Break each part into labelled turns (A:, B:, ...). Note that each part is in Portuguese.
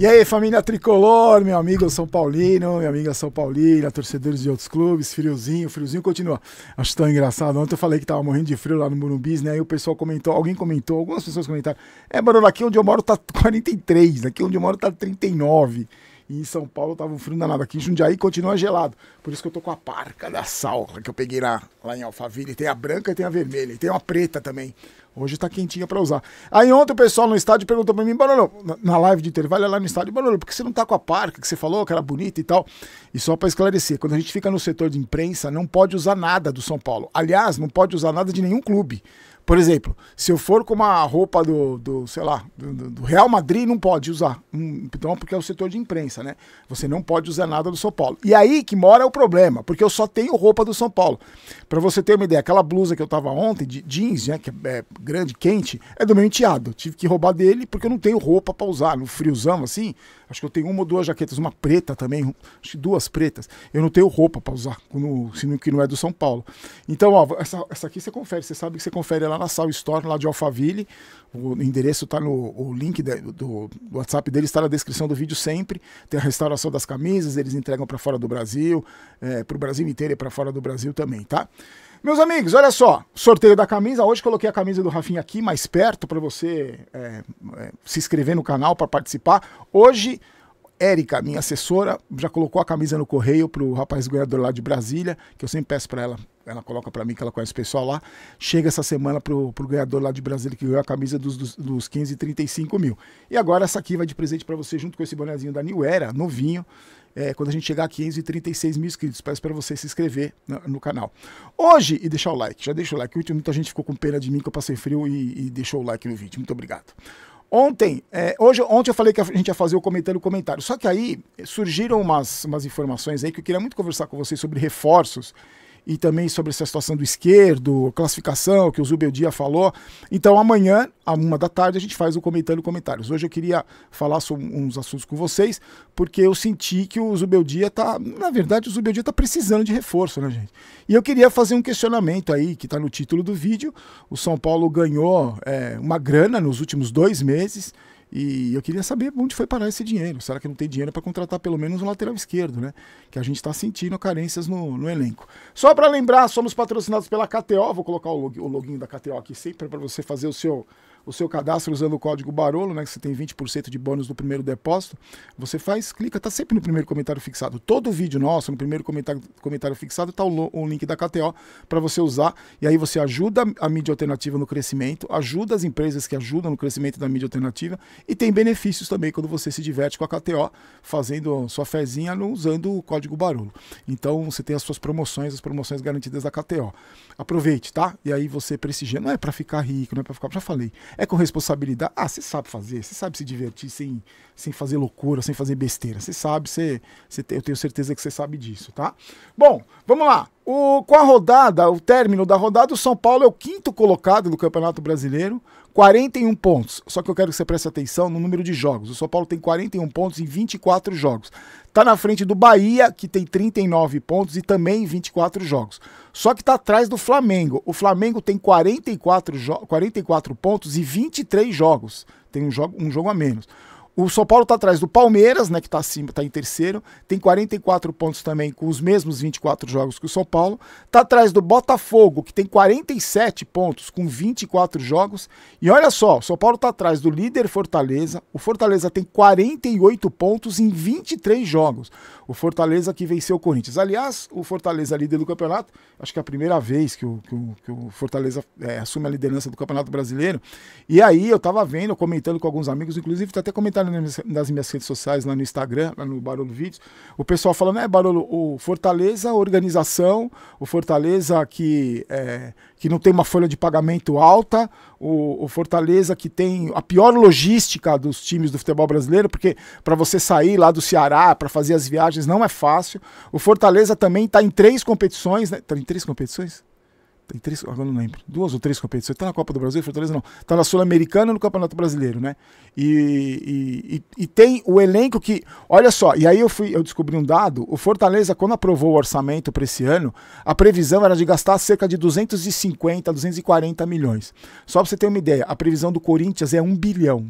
A: E aí, família tricolor, meu amigo São Paulino, minha amiga São Paulina, torcedores de outros clubes, friozinho, friozinho continua. Acho tão engraçado. Ontem eu falei que tava morrendo de frio lá no Murumbis, né? Aí o pessoal comentou, alguém comentou, algumas pessoas comentaram. É, mano, aqui onde eu moro tá 43, aqui onde eu moro tá 39. E em São Paulo tava um frio danado. Aqui em Jundiaí continua gelado. Por isso que eu tô com a parca da sal que eu peguei lá, lá em Alphaville. Tem a branca e tem a vermelha. E tem uma preta também. Hoje está quentinha para usar. Aí ontem o pessoal no estádio perguntou para mim, Barulho, na live de intervalo, é lá no estádio, Barulho, por que você não tá com a parca que você falou, que era bonita e tal? E só para esclarecer, quando a gente fica no setor de imprensa, não pode usar nada do São Paulo. Aliás, não pode usar nada de nenhum clube. Por exemplo, se eu for com uma roupa do, do sei lá, do, do Real Madrid, não pode usar. Hum, então, porque é o setor de imprensa, né? Você não pode usar nada do São Paulo. E aí que mora o problema, porque eu só tenho roupa do São Paulo. Para você ter uma ideia, aquela blusa que eu tava ontem, de jeans, né? Que é, é grande, quente, é do meu enteado. Tive que roubar dele porque eu não tenho roupa para usar. No friozão, assim, Acho que eu tenho uma ou duas jaquetas, uma preta também, acho que duas pretas. Eu não tenho roupa para usar, se não, que não é do São Paulo. Então, ó, essa, essa aqui você confere, você sabe que você confere lá na Sal Store, lá de Alphaville. O endereço está no o link de, do, do, WhatsApp dele está na descrição do vídeo sempre. Tem a restauração das camisas, eles entregam para fora do Brasil, é, para o Brasil inteiro e para fora do Brasil também, tá? Meus amigos, olha só, sorteio da camisa. Hoje coloquei a camisa do Rafinha aqui mais perto para você é, é, se inscrever no canal para participar. Hoje, Érica, minha assessora, já colocou a camisa no correio para o rapaz ganhador lá de Brasília, que eu sempre peço para ela, ela coloca para mim que ela conhece o pessoal lá. Chega essa semana para o ganhador lá de Brasília que ganhou a camisa dos, dos, dos 15 e 35 mil. E agora essa aqui vai de presente para você junto com esse bonezinho da New Era, novinho é, quando a gente chegar a 536 mil inscritos. Peço para você se inscrever no, no, canal. Hoje, e deixar o like. Já deixa o like. Ontem muita gente ficou com pena de mim que eu passei frio e, e deixou o like no vídeo. Muito obrigado. Ontem, é, hoje, ontem eu falei que a gente ia fazer o comentário comentário. Só que aí surgiram umas, umas informações aí que eu queria muito conversar com vocês sobre reforços e também sobre essa situação do esquerdo, classificação, que o Zubeldia falou. Então amanhã, a uma da tarde, a gente faz o comentando comentários. Hoje eu queria falar sobre uns assuntos com vocês, porque eu senti que o Zubeldia está, na verdade, o Zubeldia está precisando de reforço, né, gente? E eu queria fazer um questionamento aí, que está no título do vídeo. O São Paulo ganhou é, uma grana nos últimos dois meses, e eu queria saber onde foi parar esse dinheiro. Será que não tem dinheiro para contratar pelo menos um lateral esquerdo, né? Que a gente está sentindo carências no, no elenco. Só para lembrar, somos patrocinados pela KTO. Vou colocar o, log, o login da KTO aqui sempre para você fazer o seu o seu cadastro usando o código Barolo, né, que você tem 20% de bônus no primeiro depósito, você faz, clica, tá sempre no primeiro comentário fixado. Todo vídeo nosso, no primeiro comentário, comentário fixado, tá o, o link da KTO para você usar. E aí você ajuda a mídia alternativa no crescimento, ajuda as empresas que ajudam no crescimento da mídia alternativa e tem benefícios também quando você se diverte com a KTO fazendo sua fezinha usando o código Barolo. Então você tem as suas promoções, as promoções garantidas da KTO. Aproveite, tá? E aí você prestigia. Não é para ficar rico, não é para ficar. Já falei. É com responsabilidade. Ah, você sabe fazer, você sabe se divertir sem, sem fazer loucura, sem fazer besteira. Você sabe, eu tenho certeza que você sabe disso, tá? Bom, vamos lá. O, com a rodada, o término da rodada, o São Paulo é o quinto colocado do Campeonato Brasileiro. 41 pontos. Só que eu quero que você preste atenção no número de jogos. O São Paulo tem 41 pontos em 24 jogos. Está na frente do Bahia, que tem 39 pontos e também 24 jogos. Só que está atrás do Flamengo. O Flamengo tem 44, 44 pontos e 23 jogos. Tem um jogo, um jogo a menos. O São Paulo está atrás do Palmeiras, né, que está acima, está em terceiro, tem 44 pontos também, com os mesmos 24 jogos que o São Paulo. Está atrás do Botafogo, que tem 47 pontos, com 24 jogos. E olha só, o São Paulo está atrás do líder Fortaleza. O Fortaleza tem 48 pontos em 23 jogos. O Fortaleza que venceu o Corinthians. Aliás, o Fortaleza líder do campeonato, acho que é a primeira vez que o, que o, que o Fortaleza é, assume a liderança do Campeonato Brasileiro. E aí eu estava vendo, comentando com alguns amigos, inclusive até comentando olhada nas, minhas redes sociais, lá no Instagram, lá no Barolo Vídeos, o pessoal falando, é, Barolo, o Fortaleza, organização, o Fortaleza que, é, que não tem uma folha de pagamento alta, o, o, Fortaleza que tem a pior logística dos times do futebol brasileiro, porque para você sair lá do Ceará para fazer as viagens não é fácil. O Fortaleza também está em três competições, né? Está em três competições? Tem três, agora não lembro. Duas ou três competições. Está na Copa do Brasil, Fortaleza não. Está na Sul-Americana e no Campeonato Brasileiro, né? E, e, e, tem o elenco que. Olha só, e aí eu fui, eu descobri um dado. O Fortaleza, quando aprovou o orçamento para esse ano, a previsão era de gastar cerca de 250, 240 milhões. Só para você ter uma ideia, a previsão do Corinthians é um bilhão.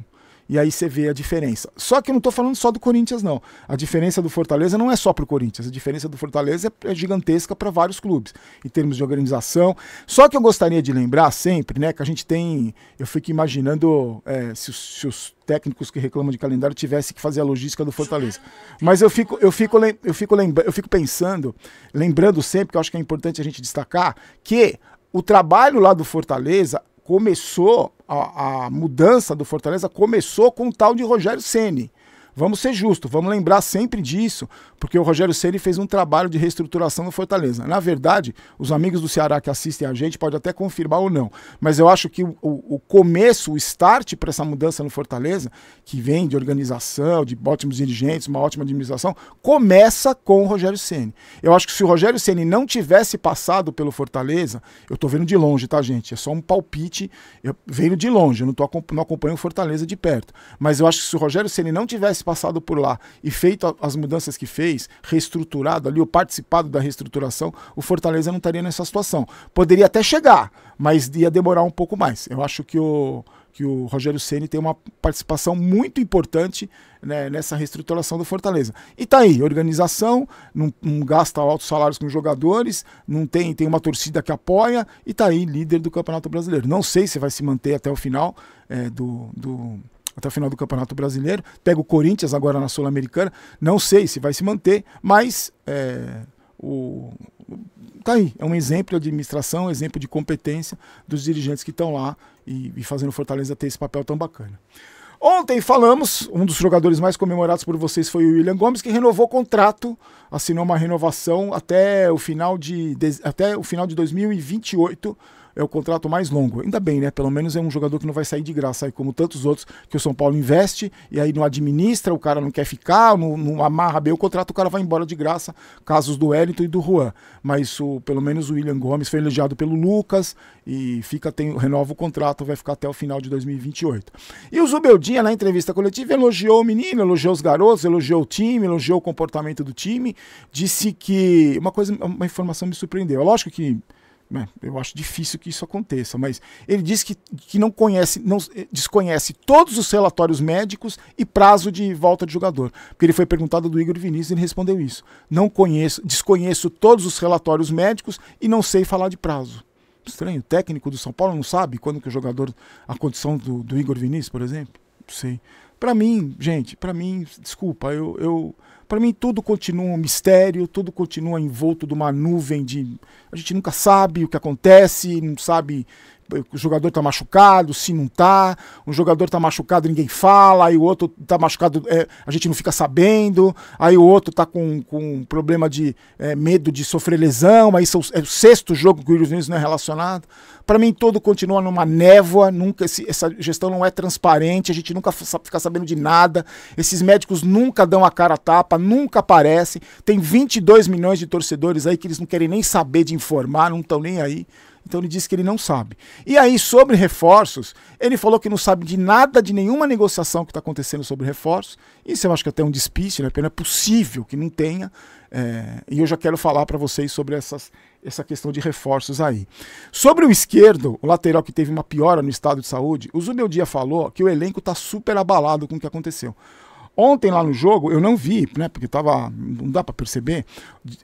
A: E aí você vê a diferença. Só que eu não estou falando só do Corinthians, não. A diferença do Fortaleza não é só para o Corinthians. A diferença do Fortaleza é, é gigantesca para vários clubes, em termos de organização. Só que eu gostaria de lembrar sempre, né, que a gente tem. Eu fico imaginando é, se, se, os técnicos que reclamam de calendário tivessem que fazer a logística do Fortaleza. Mas eu fico, eu fico, eu fico, lembra, eu fico pensando, lembrando sempre, que eu acho que é importante a gente destacar, que o trabalho lá do Fortaleza começou a, a mudança do Fortaleza começou com o tal de Rogério Ceni. Vamos ser justos, vamos lembrar sempre disso, porque o Rogério Ceni fez um trabalho de reestruturação no Fortaleza. Na verdade, os amigos do Ceará que assistem a gente podem até confirmar ou não, mas eu acho que o, o começo, o start para essa mudança no Fortaleza, que vem de organização, de ótimos dirigentes, uma ótima administração, começa com o Rogério Ceni. Eu acho que se o Rogério Ceni não tivesse passado pelo Fortaleza, eu estou vendo de longe, tá, gente? É só um palpite, eu venho de longe, eu não, tô, não acompanho o Fortaleza de perto. Mas eu acho que se o Rogério Ceni não tivesse passado por lá e feito as mudanças que fez, reestruturado ali, ou participado da reestruturação, o Fortaleza não estaria nessa situação. Poderia até chegar, mas ia demorar um pouco mais. Eu acho que o, que o Rogério Ceni tem uma participação muito importante né, nessa reestruturação do Fortaleza. E tá aí, organização, não, não, gasta altos salários com jogadores, não tem, tem uma torcida que apoia e tá aí líder do Campeonato Brasileiro. Não sei se vai se manter até o final é, do, do até o final do Campeonato Brasileiro. Pega o Corinthians agora na Sul-Americana. Não sei se vai se manter, mas é, o, tá aí. É um exemplo de administração, um exemplo de competência dos dirigentes que estão lá e, e fazendo Fortaleza ter esse papel tão bacana. Ontem falamos, um dos jogadores mais comemorados por vocês foi o William Gomes, que renovou o contrato, assinou uma renovação até o final de, até o final de 2028 é o contrato mais longo. Ainda bem, né? Pelo menos é um jogador que não vai sair de graça, aí como tantos outros que o São Paulo investe e aí não administra, o cara não quer ficar, não, não amarra bem o contrato, o cara vai embora de graça. Casos do Wellington e do Juan. Mas o, pelo menos o William Gomes foi elogiado pelo Lucas e fica tem, renova o contrato, vai ficar até o final de 2028. E o Zubeldinha, na entrevista coletiva, elogiou o menino, elogiou os garotos, elogiou o time, elogiou o comportamento do time, disse que. Uma coisa, uma informação me surpreendeu. É lógico que né? eu acho difícil que isso aconteça, mas ele diz que, que não conhece, não, eh, desconhece todos os relatórios médicos e prazo de volta de jogador. Porque ele foi perguntado do Igor Vinícius e ele respondeu isso. Não conheço, desconheço todos os relatórios médicos e não sei falar de prazo. Estranho, o técnico do São Paulo não sabe quando que o jogador, a condição do, do Igor Vinícius, por exemplo? Não sei. Para mim, gente, para mim, desculpa, eu, eu para mim, tudo continua um mistério, tudo continua envolto de uma nuvem de. A gente nunca sabe o que acontece, não sabe o jogador está machucado, se não está, um jogador está machucado, ninguém fala, aí o outro está machucado, é, a gente não fica sabendo, aí o outro está com, com problema de é, medo de sofrer lesão, aí são, é o sexto jogo que o Williams não é relacionado. Para mim, todo continua numa névoa, nunca esse, essa gestão não é transparente, a gente nunca fica sabendo de nada, esses médicos nunca dão a cara a tapa, nunca aparecem, tem 22 milhões de torcedores aí que eles não querem nem saber de informar, não estão nem aí. Então ele disse que ele não sabe. E aí, sobre reforços, ele falou que não sabe de nada, de nenhuma negociação que está acontecendo sobre reforços. Isso eu acho que é até é um despiste, né? Porque não é possível que não tenha. É, e eu já quero falar para vocês sobre essas, essa questão de reforços aí. Sobre o esquerdo, o lateral que teve uma piora no estado de saúde, o Zubeldia falou que o elenco está super abalado com o que aconteceu. Ontem lá no jogo, eu não vi, né? Porque tava. Não dá para perceber.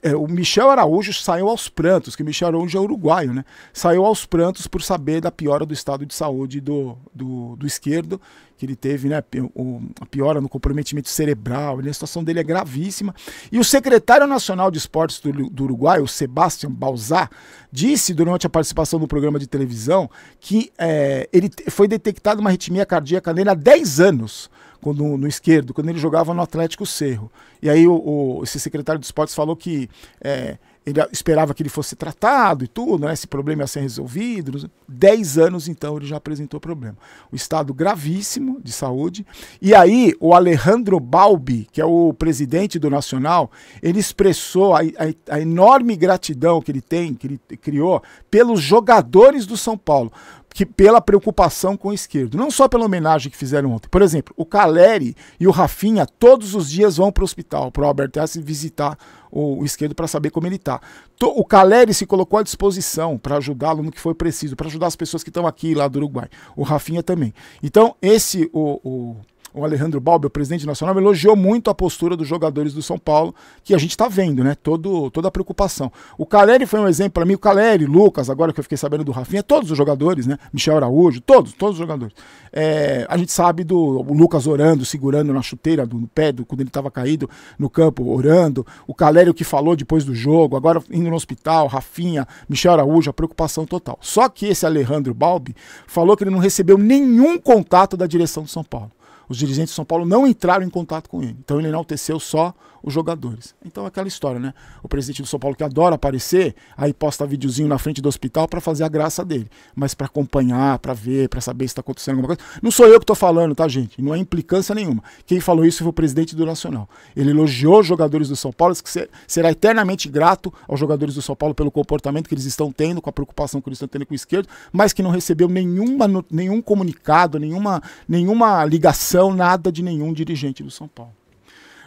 A: É, o Michel Araújo saiu aos prantos, que Michel Araújo é uruguaio, né? Saiu aos prantos por saber da piora do estado de saúde do, do, do esquerdo, que ele teve, né? O, a piora no comprometimento cerebral. Né, a situação dele é gravíssima. E o secretário nacional de esportes do, do Uruguai, o Sebastian Balzá, disse durante a participação do programa de televisão que é, ele foi detectada uma arritmia cardíaca nele há 10 anos quando, no esquerdo, quando ele jogava no Atlético Cerro. E aí o, o esse secretário de esportes falou que é, ele esperava que ele fosse tratado e tudo, né? esse problema ia ser resolvido. Dez anos, então, ele já apresentou problema. O estado gravíssimo de saúde. E aí, o Alejandro Balbi, que é o presidente do Nacional, ele expressou a, a, a enorme gratidão que ele tem, que ele criou, pelos jogadores do São Paulo que pela preocupação com o esquerdo. Não só pela homenagem que fizeram ontem. Por exemplo, o Caleri e o Rafinha todos os dias vão para o hospital, para o Albert S. visitar o, o esquerdo para saber como ele está. O Caleri se colocou à disposição para ajudá-lo no que foi preciso, para ajudar as pessoas que estão aqui lá do Uruguai. O Rafinha também. Então, esse, o, o o Alejandro Balbi, o presidente nacional, elogiou muito a postura dos jogadores do São Paulo, que a gente está vendo, né? Todo, toda a preocupação. O Caleri foi um exemplo para mim, o Caleri, Lucas, agora que eu fiquei sabendo do Rafinha, todos os jogadores, né? Michel Araújo, todos, todos os jogadores. É, a gente sabe do Lucas orando, segurando na chuteira, do, no pé, do, quando ele estava caído no campo, orando. O Caleri, o que falou depois do jogo, agora indo no hospital, Rafinha, Michel Araújo, a preocupação total. Só que esse Alejandro Balbi falou que ele não recebeu nenhum contato da direção do São Paulo. Os dirigentes de São Paulo não entraram em contato com ele. Então ele enalteceu só os jogadores. Então aquela história, né? O presidente do São Paulo que adora aparecer, aí posta videozinho na frente do hospital para fazer a graça dele, mas para acompanhar, para ver, para saber se está acontecendo alguma coisa. Não sou eu que estou falando, tá, gente? Não é implicância nenhuma. Quem falou isso foi o presidente do Nacional. Ele elogiou os jogadores do São Paulo, que será eternamente grato aos jogadores do São Paulo pelo comportamento que eles estão tendo, com a preocupação que eles estão tendo com o esquerdo, mas que não recebeu nenhuma, nenhum comunicado, nenhuma, nenhuma ligação demissão, nada de nenhum dirigente do São Paulo.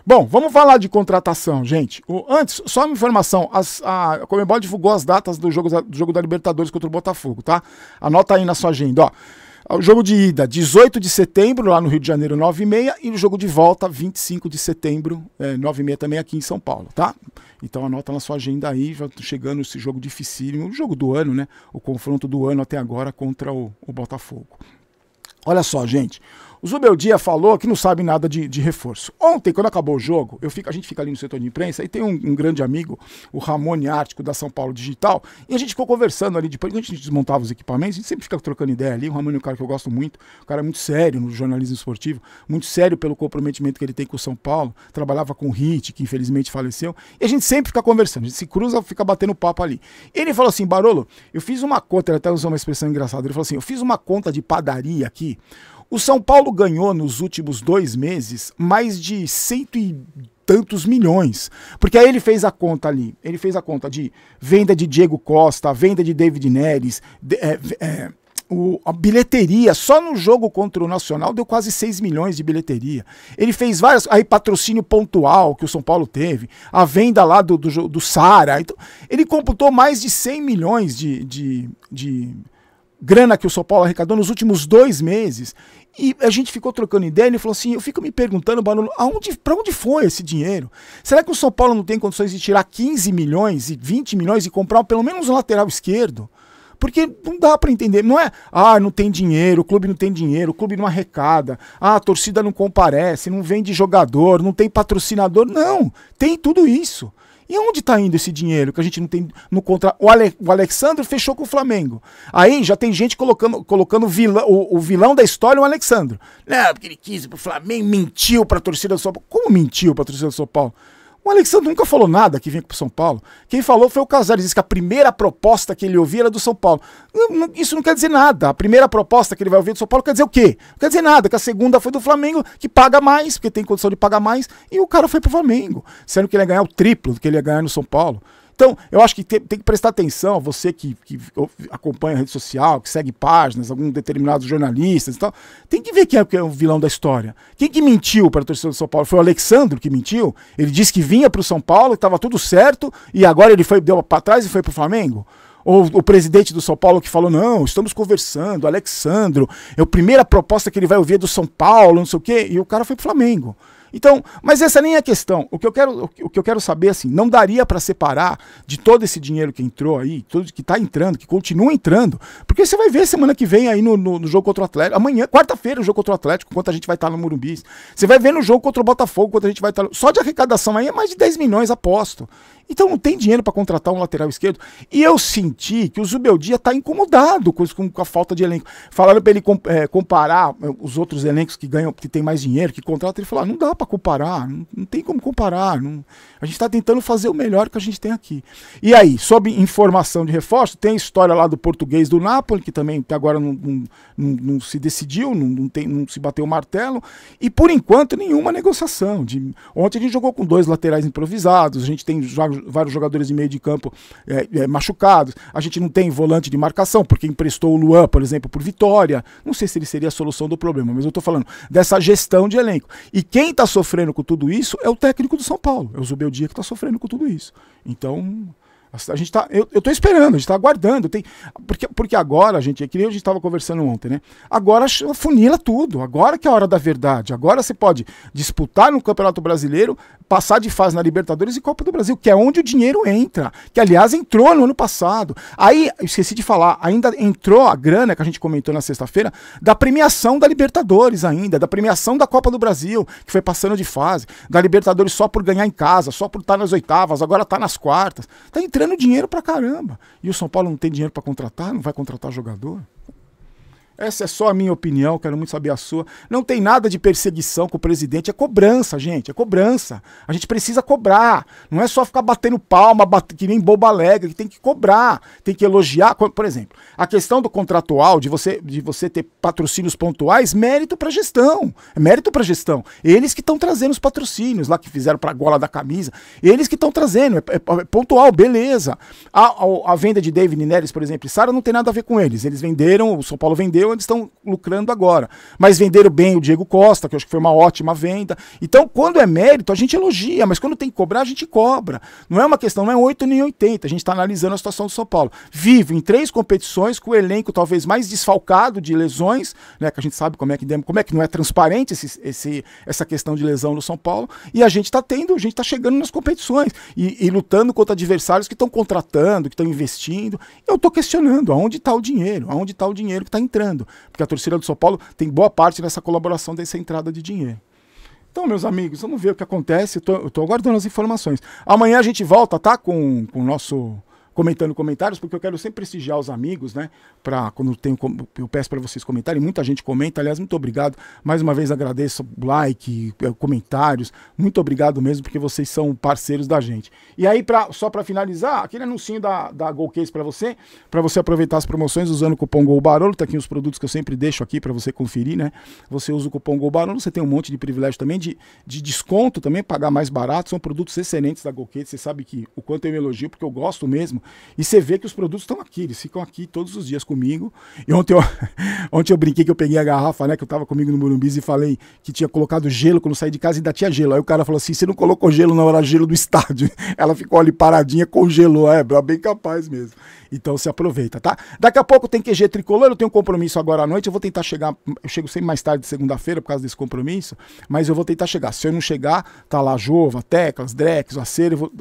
A: Bom, vamos falar de contratação, gente. O, antes, só uma informação: as, a Comebol divulgou as datas do jogo, do jogo da Libertadores contra o Botafogo, tá? Anota aí na sua agenda, ó. O jogo de ida, 18 de setembro, lá no Rio de Janeiro, 9h30, e o jogo de volta, 25 de setembro, é, 9h30 também aqui em São Paulo, tá? Então anota na sua agenda aí, já tá chegando esse jogo dificílimo, o jogo do ano, né? O confronto do ano até agora contra o, o Botafogo. Olha só, gente. O Zubeldia falou que não sabe nada de, de, reforço. Ontem, quando acabou o jogo, eu fico, a gente fica ali no setor de imprensa e tem um, um grande amigo, o Ramone Ártico, da São Paulo Digital, e a gente ficou conversando ali depois, quando a gente desmontava os equipamentos, a gente sempre fica trocando ideia ali. O Ramone é um cara que eu gosto muito, um cara muito sério no jornalismo esportivo, muito sério pelo comprometimento que ele tem com o São Paulo, trabalhava com o Hit, que infelizmente faleceu, e a gente sempre fica conversando, a gente se cruza, fica batendo papo ali. Ele falou assim, Barolo, eu fiz uma conta, ele até usou uma expressão engraçada, ele falou assim, eu fiz uma conta de padaria aqui, o São Paulo ganhou nos últimos dois meses mais de cento e tantos milhões. Porque aí ele fez a conta ali. Ele fez a conta de venda de Diego Costa, venda de David Neres, de, é, é, o, a bilheteria, só no jogo contra o Nacional deu quase 6 milhões de bilheteria. Ele fez várias. Aí, patrocínio pontual que o São Paulo teve, a venda lá do, do, do Sara. Então, ele computou mais de 100 milhões de, de, de grana que o São Paulo arrecadou nos últimos dois meses. E a gente ficou trocando ideia, ele falou assim: eu fico me perguntando, Barolo, aonde, para onde foi esse dinheiro? Será que o São Paulo não tem condições de tirar 15 milhões e 20 milhões e comprar pelo menos um lateral esquerdo? Porque não dá para entender, não é, ah, não tem dinheiro, o clube não tem dinheiro, o clube não arrecada, ah, a torcida não comparece, não vende jogador, não tem patrocinador. Não, tem tudo isso. E onde está indo esse dinheiro que a gente não tem no contra o, Ale... o Alexandre fechou com o Flamengo. Aí já tem gente colocando, colocando o, o vilão da história o Alexandre. Não, porque ele quis o Flamengo, mentiu para a torcida do São Paulo. Como mentiu para a torcida do São Paulo? O Alexandre nunca falou nada que vinha para o São Paulo. Quem falou foi o Casares. Disse que a primeira proposta que ele ouvia era do São Paulo. Isso não quer dizer nada. A primeira proposta que ele vai ouvir do São Paulo quer dizer o quê? Não quer dizer nada. Que a segunda foi do Flamengo, que paga mais, porque tem condição de pagar mais. E o cara foi para o Flamengo, sendo que ele ia ganhar o triplo do que ele ia ganhar no São Paulo. Então, eu acho que tem, tem que prestar atenção, você que, que, acompanha a rede social, que segue páginas, algum determinados jornalistas e então, tal, tem que ver quem é, quem é o vilão da história. Quem que mentiu para a torcida do São Paulo? Foi o Alexandre que mentiu? Ele disse que vinha para o São Paulo, que estava tudo certo, e agora ele foi deu para trás e foi para o Flamengo? ou o presidente do São Paulo que falou: não, estamos conversando, Alexandro, é a primeira proposta que ele vai ouvir é do São Paulo, não sei o quê, e o cara foi pro Flamengo. Então, mas essa nem é a questão. O que eu quero, o que eu quero saber assim, não daria para separar de todo esse dinheiro que entrou aí, todo que está entrando, que continua entrando, porque você vai ver semana que vem aí no, no, no jogo contra o Atlético, amanhã, quarta-feira o jogo contra o Atlético, quanto a gente vai estar tá no Morumbi. Você vai ver no jogo contra o Botafogo, quanto a gente vai estar. Tá, só de arrecadação aí é mais de 10 milhões, aposto. Então não tem dinheiro para contratar um lateral esquerdo. E eu senti que o Zubeldia está incomodado com, com, a falta de elenco. Falaram para ele é, comparar é, os outros elencos que ganham, que tem mais dinheiro, que contratam. Ele falou: ah, não dá para comparar, não, não, tem como comparar. Não, a gente está tentando fazer o melhor que a gente tem aqui. E aí, sob informação de reforço, tem a história lá do português do Napoli, que também até agora não, não se decidiu, não, tem, não se bateu o martelo. E por enquanto, nenhuma negociação. De, ontem a gente jogou com dois laterais improvisados, a gente tem vários jogadores de meio de campo é, é, machucados, a gente não tem volante de marcação, porque emprestou o Luan, por exemplo, por vitória. Não sei se ele seria a solução do problema, mas eu estou falando dessa gestão de elenco. E quem está sofrendo com tudo isso é o técnico do São Paulo, é o Zubeldia que está sofrendo com tudo isso. Então, a gente tá, eu, eu tô esperando, a gente tá aguardando. Tem, porque, porque agora, gente, é que nem a gente estava conversando ontem, né? Agora funila tudo. Agora que é a hora da verdade. Agora você pode disputar no Campeonato Brasileiro, passar de fase na Libertadores e Copa do Brasil, que é onde o dinheiro entra. Que, aliás, entrou no ano passado. Aí, esqueci de falar, ainda entrou a grana que a gente comentou na sexta-feira da premiação da Libertadores ainda, da premiação da Copa do Brasil, que foi passando de fase, da Libertadores só por ganhar em casa, só por estar tá nas oitavas, agora está nas quartas. Tá entrando entrando dinheiro pra caramba. E o São Paulo não tem dinheiro para contratar, não vai contratar jogador. Essa é só a minha opinião, quero muito saber a sua. Não tem nada de perseguição com o presidente, é cobrança, gente, é cobrança. A gente precisa cobrar. Não é só ficar batendo palma, bate, que nem boba alegre, tem que cobrar, tem que elogiar. Por exemplo, a questão do contratual, de você, de você ter patrocínios pontuais, mérito para gestão. É mérito para gestão. Eles que estão trazendo os patrocínios lá que fizeram para a gola da camisa, eles que estão trazendo, é, é, é, pontual, beleza. A, a, a venda de David Neres, por exemplo, e Sara não tem nada a ver com eles. Eles venderam, o São Paulo vendeu onde estão lucrando agora. Mas venderam bem o Diego Costa, que eu acho que foi uma ótima venda. Então, quando é mérito, a gente elogia, mas quando tem que cobrar, a gente cobra. Não é uma questão, não é 8 nem 80. A gente está analisando a situação do São Paulo. vivo em três competições, com o elenco talvez mais desfalcado de lesões, né? Que a gente sabe como é que, como é que não é transparente esse, esse, essa questão de lesão no São Paulo. E a gente está tendo, a gente está chegando nas competições e, e lutando contra adversários que estão contratando, que estão investindo. Eu estou questionando aonde está o dinheiro, aonde está o dinheiro que está entrando porque a torcida do São Paulo tem boa parte nessa colaboração dessa entrada de dinheiro. Então, meus amigos, vamos ver o que acontece. Eu tô, eu tô aguardando as informações. Amanhã a gente volta, tá? Com, com o nosso comentando comentários, porque eu quero sempre prestigiar os amigos, né? Pra, quando tenho, eu peço para vocês comentarem, muita gente comenta. Aliás, muito obrigado. Mais uma vez agradeço like, eh, comentários. Muito obrigado mesmo, porque vocês são parceiros da gente. E aí, pra, só para finalizar, aquele anuncinho da, da Golcase para você, para você aproveitar as promoções usando o cupom GOLBAROLO. Tá aqui os produtos que eu sempre deixo aqui para você conferir, né? Você usa o cupom GOLBAROLO, você tem um monte de privilégio também, de, de desconto também, pagar mais barato. São produtos excelentes da Golcase. Você sabe que o quanto eu me elogio, porque eu gosto mesmo e você vê que os produtos estão aqui, eles ficam aqui todos os dias comigo. E ontem eu, ontem eu brinquei que eu peguei a garrafa, né, que eu estava comigo no Murumbis e falei que tinha colocado gelo quando saí de casa e ainda tinha gelo. Aí o cara falou assim: você não colocou gelo, na hora gelo do estádio. Ela ficou ali paradinha, congelou. É, bem capaz mesmo. Então se aproveita, tá? Daqui a pouco tem QG tricolor, eu tenho um compromisso agora à noite. Eu vou tentar chegar, eu chego sempre mais tarde de segunda-feira por causa desse compromisso, mas eu vou tentar chegar. Se eu não chegar, tá lá Jova, Teclas, Drex, Acer, eu vou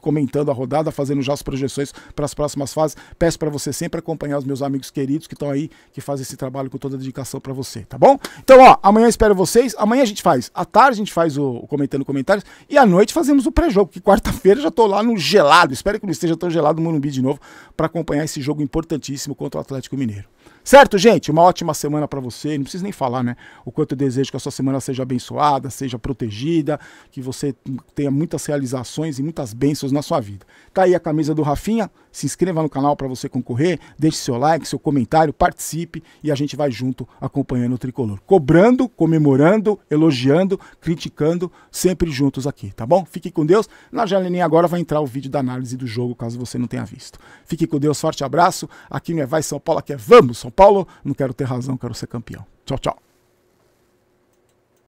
A: comentando a rodada, fazendo já as projeções para as próximas fases. Peço para você sempre acompanhar os meus amigos queridos que estão aí, que fazem esse trabalho com toda a dedicação para você, tá bom? Então, ó, amanhã espero vocês. Amanhã a gente faz, à tarde a gente faz o, o comentando comentários e à noite fazemos o pré-jogo, que quarta-feira já tô lá no gelado. Espero que não esteja tão gelado no Morumbi de novo para acompanhar esse jogo importantíssimo contra o Atlético Mineiro. Certo, gente? Uma ótima semana para você. Não preciso nem falar, né? O quanto eu desejo que a sua semana seja abençoada, seja protegida, que você tenha muitas realizações e muitas bênçãos na sua vida. Tá aí a camisa do Rafinha se inscreva no canal para você concorrer, deixe seu like, seu comentário, participe e a gente vai junto acompanhando o tricolor. Cobrando, comemorando, elogiando, criticando, sempre juntos aqui, tá bom? Fique com Deus. Na janelinha agora vai entrar o vídeo da análise do jogo, caso você não tenha visto. Fique com Deus, forte abraço. Aqui é vai São Paulo, aqui é vamos São Paulo. Não quero ter razão, quero ser campeão. Tchau, tchau.